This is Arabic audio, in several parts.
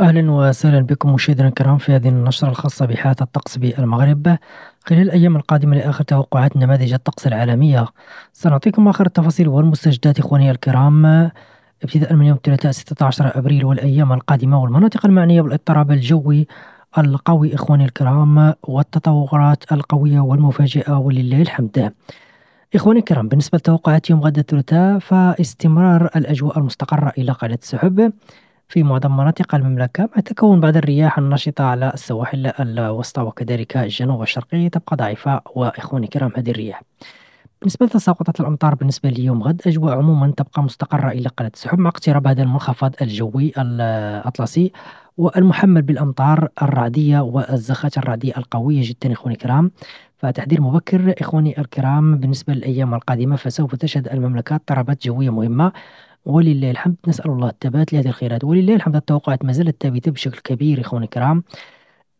أهلا وسهلا بكم مشاهدينا الكرام في هذه النشرة الخاصة بحالة الطقس بالمغرب خلال الأيام القادمة لآخر توقعات نماذج الطقس العالمية سنعطيكم آخر التفاصيل والمستجدات إخواني الكرام ابتداء من يوم الثلاثاء 16 أبريل والأيام القادمة والمناطق المعنية بالاضطراب الجوي القوي إخواني الكرام والتطورات القوية والمفاجئة ولله الحمد إخواني الكرام بالنسبة لتوقعات يوم غد الثلاثاء فاستمرار الأجواء المستقرة إلى قلة السحب في معظم مناطق المملكة مع تكون بعض الرياح النشطة على السواحل الوسطى وكذلك الجنوب الشرقي تبقى ضعيفة وإخواني الكرام هذه الرياح بالنسبة لتساقطات الأمطار بالنسبة ليوم غد أجواء عموما تبقى مستقرة إلى قلة السحب مع اقتراب هذا المنخفض الجوي الأطلسي والمحمل بالأمطار الرعدية والزخات الرعدية القوية جدا إخواني الكرام فتحذير مبكر إخواني الكرام بالنسبة للأيام القادمة فسوف تشهد المملكة اضطرابات جوية مهمة ولله الحمد نسأل الله الثبات لهذه الخيرات ولله الحمد التوقعات ما زالت ثابتة بشكل كبير إخواني الكرام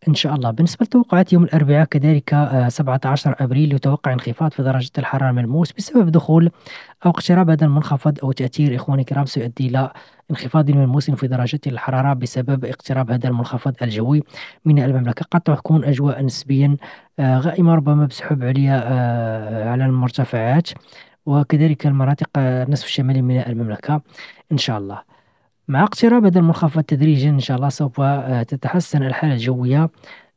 إن شاء الله بالنسبة لتوقعات يوم الأربعاء كذلك 17 آه، أبريل يتوقع انخفاض في درجة الحرارة الملموس بسبب دخول أو اقتراب هذا المنخفض أو تأثير إخواني الكرام سيؤدي إلى انخفاض ملموس في درجة الحرارة بسبب اقتراب هذا المنخفض الجوي من المملكة قد تكون أجواء نسبيا آه، غائمة ربما بسحب عليا آه، على المرتفعات وكذلك المناطق النصف الشمالي من المملكة إن شاء الله مع اقتراب هذا المنخفض تدريجا إن شاء الله سوف آه، تتحسن الحالة الجوية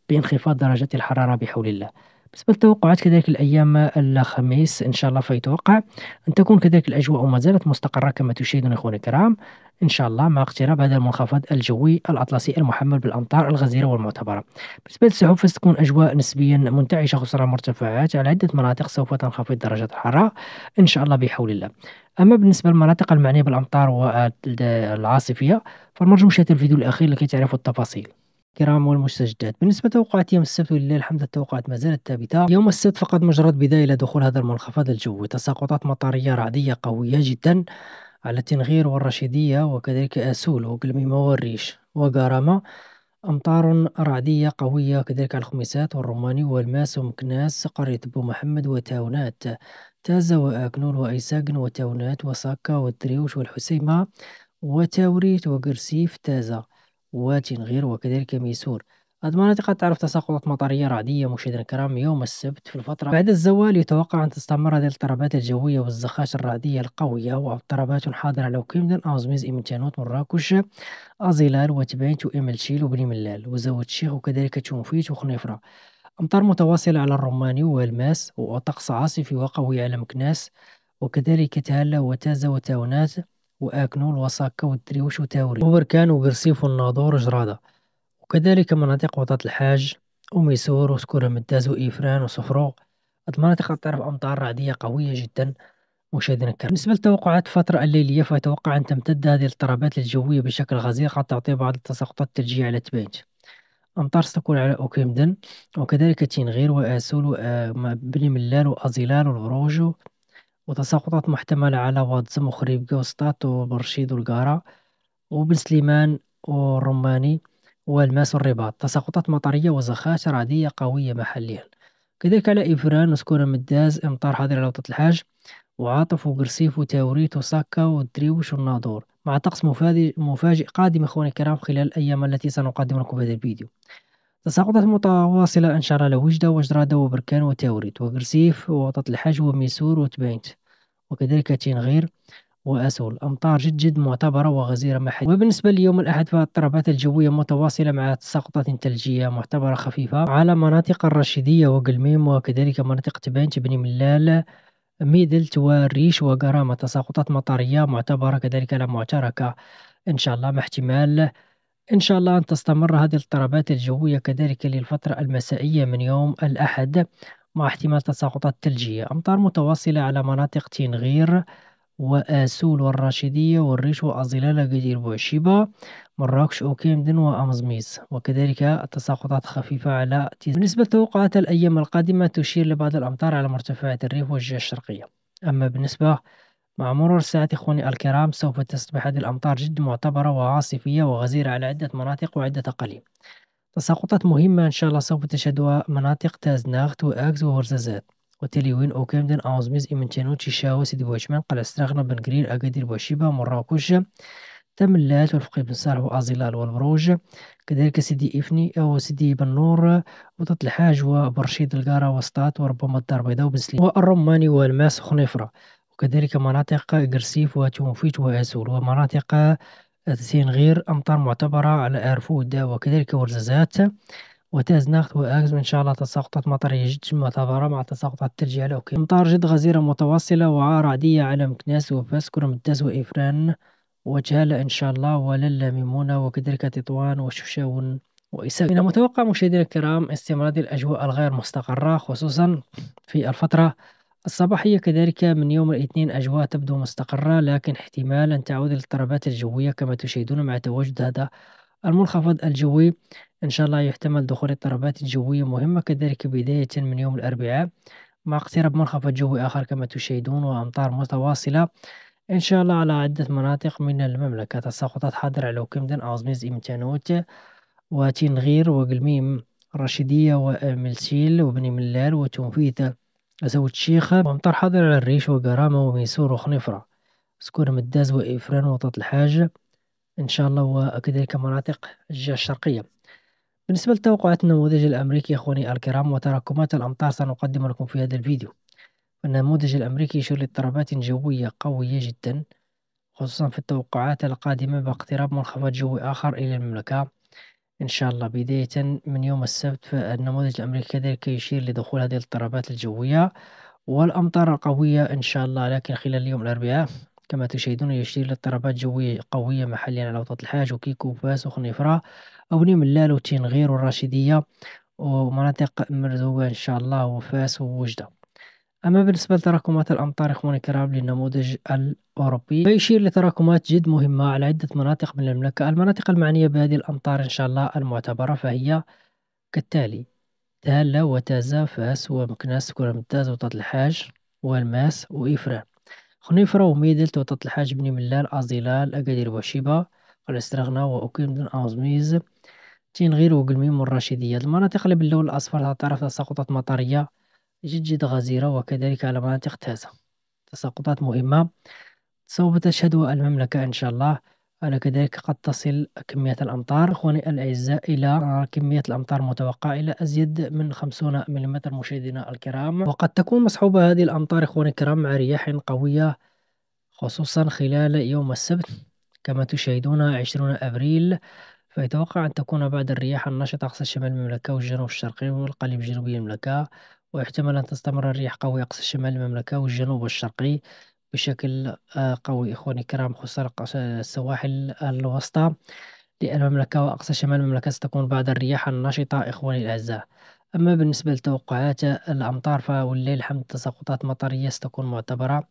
بانخفاض درجات الحرارة بحول الله بالنسبة للتوقعات كذلك الأيام الخميس إن شاء الله فيتوقع أن تكون كذلك الأجواء ما زالت مستقرة كما تشاهدون إخواني الكرام إن شاء الله مع اقتراب هذا المنخفض الجوي الأطلسي المحمل بالأمطار الغزيرة والمعتبرة. بالنسبة للسحب فستكون أجواء نسبيا منتعشة خسارة مرتفعات على عدة مناطق سوف تنخفض درجة الحرارة إن شاء الله بحول الله. أما بالنسبة للمناطق المعنية بالأمطار والعاصفية فالمرجو مشاهدة الفيديو الأخير لكي تعرفوا التفاصيل. الكرام والمستجدات بالنسبة لتوقعات يوم السبت ولله الحمد التوقعات ما زالت ثابتة يوم السبت فقط مجرد بداية إلى دخول هذا المنخفض الجوي تساقطات مطرية رعدية قوية جدا على تنغير والرشيدية وكذلك أسول وقلميمة والريش وقرامة أمطار رعدية قوية كذلك على الخميسات والرماني والماس ومكناس قرية بو محمد وتاونات تازة وأكنول وأيساقن وتاونات وساكا والدريوش والحسيمة وتاوريت وقرسيف تازة غير وكذلك ميسور هاد المناطق قد تعرف تساقطات مطرية رعدية مشاهدينا الكرام يوم السبت في الفترة بعد الزوال يتوقع أن تستمر هذه الاضطرابات الجوية والزخاش الرعدية القوية واضطرابات حاضرة لو كيمدن أوزميز إمتانوت مراكش أزيلال وتبعيت وبني ملال وزود الشيخ وكذلك تونفيت وخنيفرة أمطار متواصلة على الرماني والماس وطقس عاصفي وقوي على مكناس وكذلك تهلا وتازة وتاونات وآكنول وساكا والدريوش وتاوري وبركان وقرسيف والناظور وجرادة وكذلك مناطق وطاط الحاج وميسور وسكورة مداز وإفران وصفرو المناطق تعرف أمطار رعدية قوية جدا مشاهدينا الكرام بالنسبة لتوقعات الفترة الليلية فيتوقع أن تمتد هذه الاضطرابات الجوية بشكل غزير قد تعطي بعض التساقطات الثلجية على تبانج أمطار ستكون على أوكيمدن وكذلك تينغير وآسول وبني ملال وأزيلال والغروج وتساقطات محتملة على واتس مخرب جوستات وبرشيد والقارة وبن سليمان والرماني والماس والرباط تساقطات مطرية وزخاتر عادية قوية محليا كذلك على إفران وسكونة مداز أمطار حاضرة على وطة الحاج وعاطف وقرسيف وتاوريت وساكا والدريوش والناظور مع طقس مفاجئ قادم اخواني الكرام خلال الايام التي سنقدم لكم هذا الفيديو تساقطات متواصلة انشر الله لوجدة وجرادة وبركان وتاوريت وقرسيف ووطة الحاج وميسور وتبينت وكذلك تنغير وأسول أمطار جد جد معتبرة وغزيرة محلية وبالنسبة ليوم الأحد فالتربات الجوية متواصلة مع تساقطات ثلجية معتبرة خفيفة على مناطق الرشيدية وقلميم وكذلك مناطق تبانت بني ملال ميدلت والريش وقرامة تساقطات مطرية معتبرة كذلك على معتركة إن شاء الله مع احتمال إن شاء الله أن تستمر هذه الاضطرابات الجوية كذلك للفترة المسائية من يوم الأحد مع احتمال تساقطات ثلجية أمطار متواصلة على مناطق تينغير وآسول والراشدية والريش وأزلالة قدير بوشيبا مراكش أوكيمدن وأمزميز وكذلك التساقطات خفيفة على تيز بالنسبة لتوقعات الأيام القادمة تشير لبعض الأمطار على مرتفعات الريف والجهة الشرقية أما بالنسبة مع مرور الساعة إخواني الكرام سوف تصبح هذه الأمطار جد معتبرة وعاصفية وغزيرة على عدة مناطق وعدة أقاليم تساقطات مهمة إن شاء الله سوف تشهدها مناطق تازناخت وآكس وهرزازات وتليوين أوكامدن أوزميز تانو تشيشاو سيدي بوشمان بن بنقرير أكادير بوشيبة مراكش تملات والفقي بن صالح وأزيلال والبروج كذلك سيدي إفني أو سيدي بن نور وطت الحاج وبرشيد القارة وسطات وربما الدار البيضاء وبنسليم والرماني والماس خنيفرة وكذلك مناطق قرسيف وتومفيت وأسول ومناطق تسين غير أمطار معتبرة على أرفودة وكذلك ورزازات وتازناخت وأكز إن شاء الله تساقطات مطر جد معتبرة مع تساقطات الثلج على أوكي أمطار جد غزيرة متواصلة وعارضية على مكناس وفاس كرمداس وإفران وجهالة إن شاء الله ميمونة وكذلك تطوان وشوشاون وإساق من المتوقع مشاهدينا الكرام استمرار الأجواء الغير مستقرة خصوصا في الفترة الصباحية كذلك من يوم الاثنين أجواء تبدو مستقرة لكن احتمال أن تعود الاضطرابات الجوية كما تشاهدون مع تواجد هذا المنخفض الجوي إن شاء الله يحتمل دخول اضطرابات جوية مهمة كذلك بداية من يوم الأربعاء مع اقتراب منخفض جوي آخر كما تشاهدون وأمطار متواصلة إن شاء الله على عدة مناطق من المملكة تساقطات حاضرة على كمدن أوزميز إمتانوت وتنغير وقلميم رشيدية وملسيل وبني ملال وتنفيذ أزود شيخة ممطر حاضر على الريش وقرامة وميسور وخنفرة سكون مداز وإفران وطاط الحاج إن شاء الله وكذلك مناطق الجهة الشرقية بالنسبة لتوقعات النموذج الأمريكي إخواني الكرام وتراكمات الأمطار سنقدم لكم في هذا الفيديو النموذج الأمريكي يشير لاضطرابات جوية قوية جدا خصوصا في التوقعات القادمة باقتراب منخفض جوي آخر إلى المملكة إن شاء الله بداية من يوم السبت النموذج الأمريكي كذلك يشير لدخول هذه الاضطرابات الجوية والأمطار القوية إن شاء الله لكن خلال يوم الأربعاء كما تشاهدون يشير لاضطرابات جوية قوية محليا على أوتاد الحاج وكيكو وفاس وخنيفرة أبني ملال غير الراشدية ومناطق مرزوة إن شاء الله وفاس ووجدة أما بالنسبة لتراكمات الأمطار إخواني الكرام للنموذج الأوروبي فيشير لتراكمات جد مهمة على عدة مناطق من المملكة المناطق المعنية بهذه الأمطار إن شاء الله المعتبرة فهي كالتالي تالا وتازا فاس ومكناس كرمتاز وطاط الحاج والماس وإفرا خنيفرة وميدلت وطاط الحاج بني ملال أزيلال أكادير وشيبا والاسترغنا وأوكيم دون أوزميز تين غير وقلميم والراشيدية المناطق اللي باللون الأصفر تعترف تساقطات مطرية جد جد غزيرة وكذلك على مناطق تازة تساقطات مهمة سوف تشهد المملكة إن شاء الله على كذلك قد تصل كمية الأمطار أخواني الأعزاء إلى كمية الأمطار المتوقعة إلى أزيد من 50 ملم مشاهدينا الكرام وقد تكون مصحوبة هذه الأمطار إخواني الكرام مع رياح قوية خصوصا خلال يوم السبت كما تشاهدون 20 أبريل فيتوقع أن تكون بعد الرياح النشطة أقصى شمال المملكة والجنوب الشرقي والقليب الجنوبي المملكة ويحتمل أن تستمر الرياح قوية أقصى شمال المملكة والجنوب الشرقي بشكل آه، قوي إخواني الكرام خصوصا آه، السواحل الوسطى لأن المملكة وأقصى شمال المملكة ستكون بعض الرياح النشطة إخواني الأعزاء أما بالنسبة لتوقعات الأمطار فالليل الحمد تساقطات مطرية ستكون معتبرة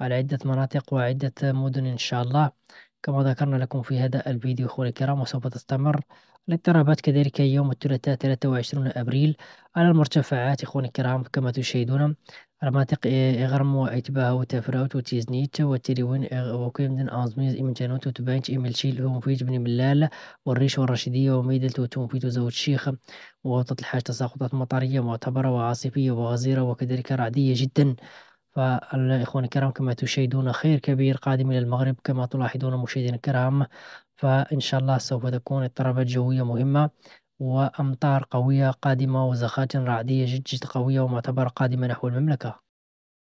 على عدة مناطق وعدة مدن إن شاء الله كما ذكرنا لكم في هذا الفيديو أخواني الكرام وسوف تستمر الاضطرابات كذلك يوم الثلاثاء 23 أبريل على المرتفعات إخواني الكرام كما تشاهدون المناطق إغرم آه، وإتباه وتفراوت وتيزنيت وتيريوين آه، وكيمدن أزميز إمتانوت وتبانت إملشيل ومفيد بن ملال والريش والرشيدية وميدلت وتومفيد وزوج الشيخ وغطت الحاج تساقطات مطرية معتبرة وعاصفية وغزيرة وكذلك رعدية جدا فالإخوان الكرام كما تشاهدون خير كبير قادم إلى المغرب كما تلاحظون مشاهدينا الكرام فإن شاء الله سوف تكون اضطرابات جوية مهمة وأمطار قوية قادمة وزخات رعدية جد جد قوية ومعتبرة قادمة نحو المملكة